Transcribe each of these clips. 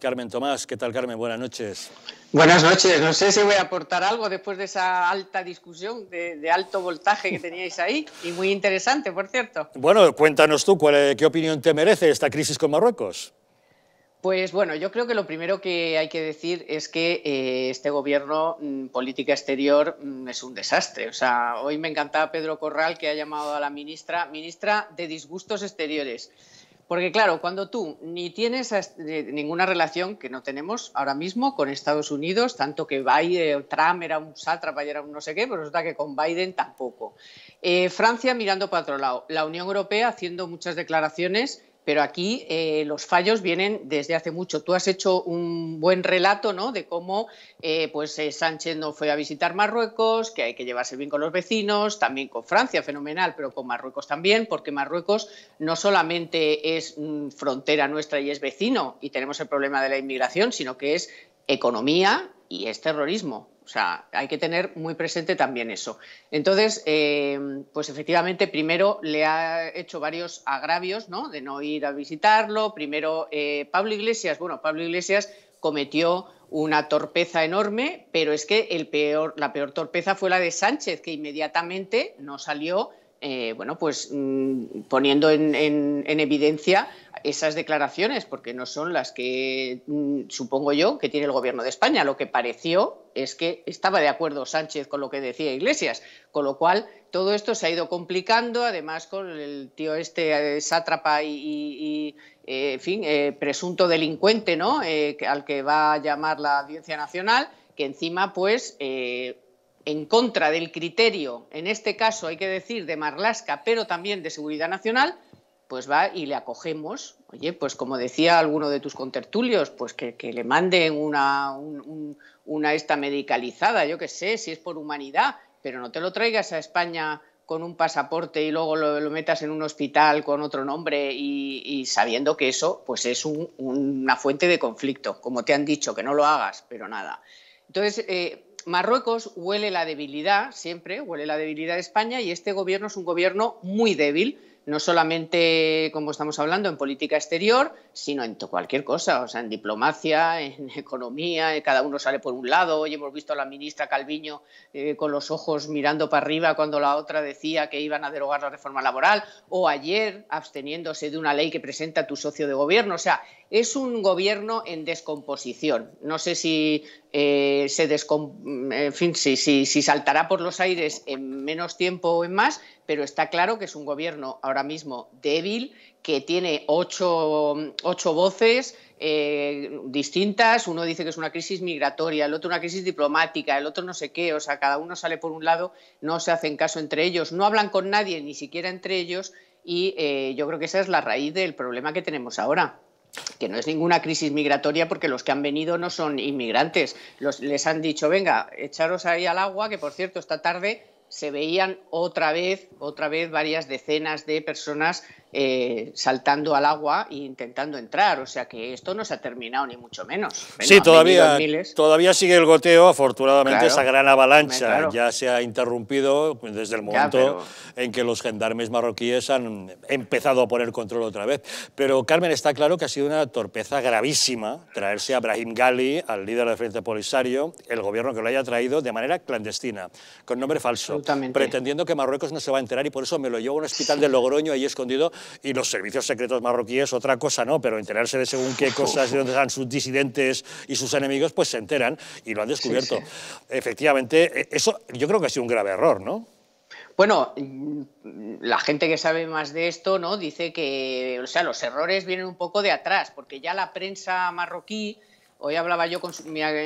Carmen Tomás, ¿qué tal Carmen? Buenas noches. Buenas noches, no sé si voy a aportar algo después de esa alta discusión de, alto voltaje que teníais ahí y muy interesante, por cierto. Bueno, cuéntanos tú, eh, ¿qué opinión te merece esta crisis con Marruecos? Pues bueno, yo creo que lo primero que hay que decir es que eh, este gobierno, mm, política exterior, mm, es un desastre. O sea, hoy me encantaba Pedro Corral que ha llamado a la ministra, ministra de Disgustos Exteriores. Porque claro, cuando tú ni tienes ninguna relación que no tenemos ahora mismo con Estados Unidos, tanto que Biden, Trump era un sátrapa y era un no sé qué, pero pues resulta que con Biden tampoco. Eh, Francia mirando para otro lado, la Unión Europea haciendo muchas declaraciones pero aquí eh, los fallos vienen desde hace mucho. Tú has hecho un buen relato de cómo eh, pues, eh, Sánchez no fue a visitar Marruecos, que hay que llevarse bien con los vecinos, también con Francia, fenomenal, pero con Marruecos también, porque Marruecos no solamente es mm, frontera nuestra y es vecino y tenemos el problema de la inmigración, sino que es economía y es terrorismo. O sea, hay que tener muy presente también eso. Entonces, eh, pues efectivamente, primero le ha hecho varios agravios, De no ir a visitarlo. Primero, eh, Pablo Iglesias, bueno, Pablo Iglesias cometió una torpeza enorme, pero es que el peor, la peor torpeza fue la de Sánchez, que inmediatamente no salió eh, bueno, pues mm, poniendo en, evidencia esas declaraciones, porque no son las que mm, supongo yo que tiene el gobierno de España. Lo que pareció es que estaba de acuerdo Sánchez con lo que decía Iglesias, con lo cual todo esto se ha ido complicando, además con el tío este eh, sátrapa y, eh, en fin, presunto delincuente, ¿no? al que va a llamar la Audiencia Nacional, que encima, pues en contra del criterio, en este caso hay que decir de Marlasca, pero también de Seguridad Nacional, pues va y le acogemos. Oye, pues como decía alguno de tus contertulios, pues que, le manden una, esta medicalizada, yo qué sé, si es por humanidad, pero no te lo traigas a España con un pasaporte y luego lo, metas en un hospital con otro nombre y, sabiendo que eso pues es una fuente de conflicto, como te han dicho, que no lo hagas, pero nada. Entonces, eh, Marruecos huele la debilidad, siempre huele la debilidad de España y este gobierno es un gobierno muy débil no solamente, como estamos hablando, en política exterior, sino en cualquier cosa, o sea, en diplomacia, en economía, eh, cada uno sale por un lado. Hoy hemos visto a la ministra Calviño eh, con los ojos mirando para arriba cuando la otra decía que iban a derogar la reforma laboral, o ayer absteniéndose de una ley que presenta tu socio de gobierno. O sea, es un gobierno en descomposición. No sé si, eh, se, en fin, si, si, si saltará por los aires en menos tiempo o en más, pero está claro que es un gobierno ahora mismo débil, que tiene ocho, voces eh, distintas. Uno dice que es una crisis migratoria, el otro una crisis diplomática, el otro no sé qué. O sea, cada uno sale por un lado, no se hacen caso entre ellos, no hablan con nadie, ni siquiera entre ellos. Y eh, yo creo que esa es la raíz del problema que tenemos ahora que no es ninguna crisis migratoria porque los que han venido no son inmigrantes. les han dicho, venga, echaros ahí al agua, que por cierto, esta tarde se veían otra vez, otra vez varias decenas de personas eh, saltando al agua e intentando entrar. O sea que esto no se ha terminado, ni mucho menos. sí, todavía, todavía sigue el goteo. Afortunadamente, esa gran avalancha ya se ha interrumpido pues, desde el momento en que los gendarmes marroquíes han empezado a poner control otra vez. Pero, Carmen, está claro que ha sido una torpeza gravísima traerse a Brahim Ghali, al líder de Frente Polisario, el gobierno que lo haya traído de manera clandestina, con nombre falso, pretendiendo que Marruecos no se va a enterar y por eso me lo llevo a un hospital de Logroño ahí escondido y los servicios secretos marroquíes otra cosa, ¿no? Pero enterarse de según qué cosas de dónde están sus disidentes y sus enemigos, pues se enteran y lo han descubierto. Efectivamente, e-, eso yo creo que ha sido un grave error, ¿no? Bueno, mm, la gente que sabe más de esto, ¿no? Dice que, o sea, los errores vienen un poco de atrás, porque ya la prensa marroquí, hoy hablaba yo con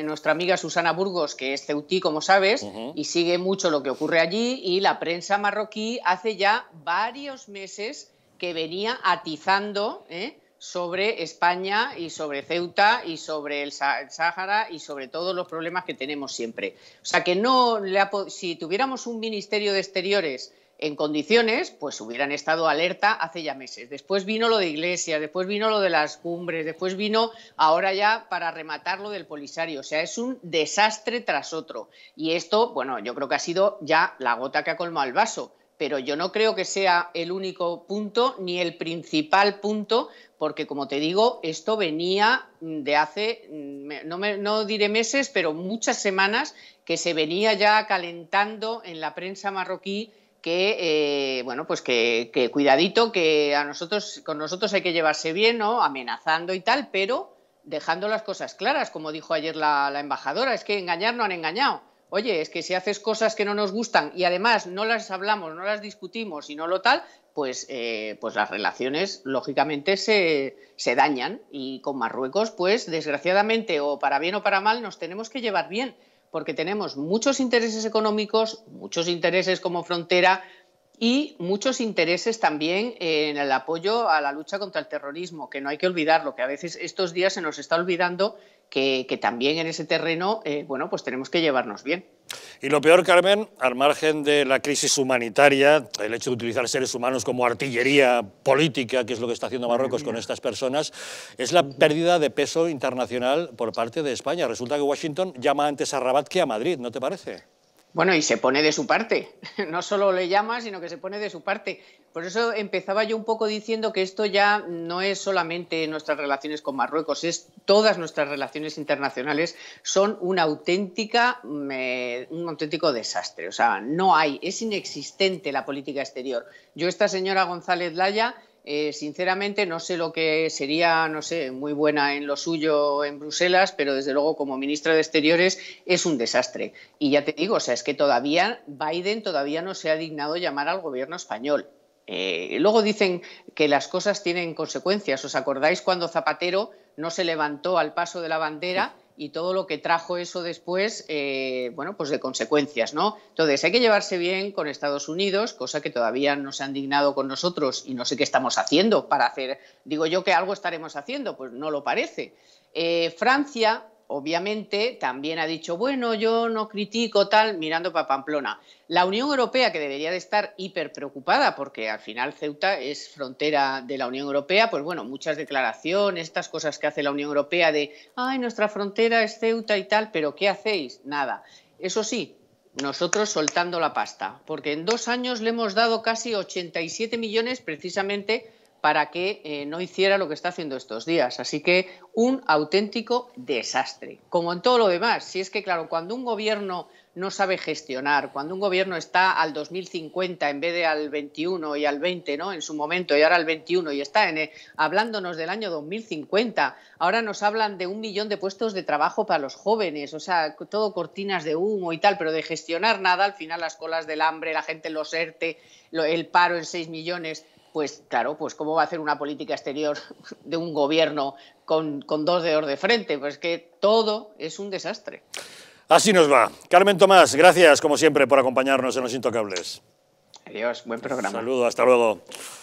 nuestra amiga Susana Burgos, que es ceutí, como sabes, y sigue mucho lo que ocurre allí, y la prensa marroquí hace ya varios meses que venía atizando ¿eh? sobre España y sobre Ceuta y sobre el Sáhara y sobre todos los problemas que tenemos siempre. O sea que no si tuviéramos un Ministerio de Exteriores en condiciones, pues hubieran estado alerta hace ya meses. Después vino lo de Iglesia, después vino lo de las cumbres, después vino ahora ya para rematar lo del Polisario. O sea, es un desastre tras otro. Y esto, bueno, yo creo que ha sido ya la gota que ha colmado el vaso pero yo no creo que sea el único punto ni el principal punto, porque como te digo, esto venía de hace, no, no diré meses, pero muchas semanas que se venía ya calentando en la prensa marroquí que eh, bueno pues que, cuidadito que a nosotros con nosotros hay que llevarse bien no amenazando y tal pero dejando las cosas claras como dijo ayer la embajadora es que engañar no han engañado oye, es que si haces cosas que no nos gustan y además no las hablamos, no las discutimos y no lo tal, pues, eh, pues las relaciones lógicamente se, se, dañan y con Marruecos, pues desgraciadamente o para bien o para mal nos tenemos que llevar bien porque tenemos muchos intereses económicos, muchos intereses como frontera, y muchos intereses también en el apoyo a la lucha contra el terrorismo, que no hay que olvidarlo, que a veces estos días se nos está olvidando que, también en ese terreno, eh, bueno, pues tenemos que llevarnos bien. Y lo peor, Carmen, al margen de la crisis humanitaria, el hecho de utilizar seres humanos como artillería política, que es lo que está haciendo Marruecos con estas personas, es la pérdida de peso internacional por parte de España. Resulta que Washington llama antes a Rabat que a Madrid, ¿no te parece? Bueno, y se pone de su parte. No solo le llama, sino que se pone de su parte. Por eso empezaba yo un poco diciendo que esto ya no es solamente nuestras relaciones con Marruecos, es todas nuestras relaciones internacionales son una auténtica, un auténtico desastre. O sea, no hay, es inexistente la política exterior. Yo esta señora González Laya eh, sinceramente, no sé lo que sería, no sé, muy buena en lo suyo en Bruselas, pero desde luego como ministra de Exteriores es un desastre. Y ya te digo, o sea, es que todavía Biden todavía no se ha dignado llamar al gobierno español. Eh, luego dicen que las cosas tienen consecuencias. ¿Os acordáis cuando Zapatero no se levantó al paso de la bandera? y todo lo que trajo eso después, eh, bueno, pues de consecuencias, ¿no? Entonces, hay que llevarse bien con Estados Unidos, cosa que todavía no se han dignado con nosotros y no sé qué estamos haciendo para hacer, digo yo que algo estaremos haciendo, pues no lo parece. Eh, Francia obviamente también ha dicho, bueno, yo no critico tal, mirando para Pamplona. La Unión Europea, que debería de estar hiper preocupada, porque al final Ceuta es frontera de la Unión Europea, pues bueno, muchas declaraciones, estas cosas que hace la Unión Europea de, ay, nuestra frontera es Ceuta y tal, pero ¿qué hacéis? Nada. Eso sí, nosotros soltando la pasta, porque en dos años le hemos dado casi 87 millones precisamente para que eh, no hiciera lo que está haciendo estos días. Así que un auténtico desastre, como en todo lo demás. Si es que, claro, cuando un gobierno no sabe gestionar, cuando un gobierno está al 2050 en vez de al 21 y al 20, ¿no? En su momento y ahora al 21 y está en, eh, hablándonos del año 2050. Ahora nos hablan de un millón de puestos de trabajo para los jóvenes, o sea, todo cortinas de humo y tal, pero de gestionar nada, al final las colas del hambre, la gente en los ERTE, el paro en 6 millones pues claro, pues cómo va a hacer una política exterior de un gobierno con, dos dedos de frente, pues que todo es un desastre. Así nos va. Carmen Tomás, gracias como siempre por acompañarnos en Los Intocables. Adiós, buen programa. Saludo, hasta luego.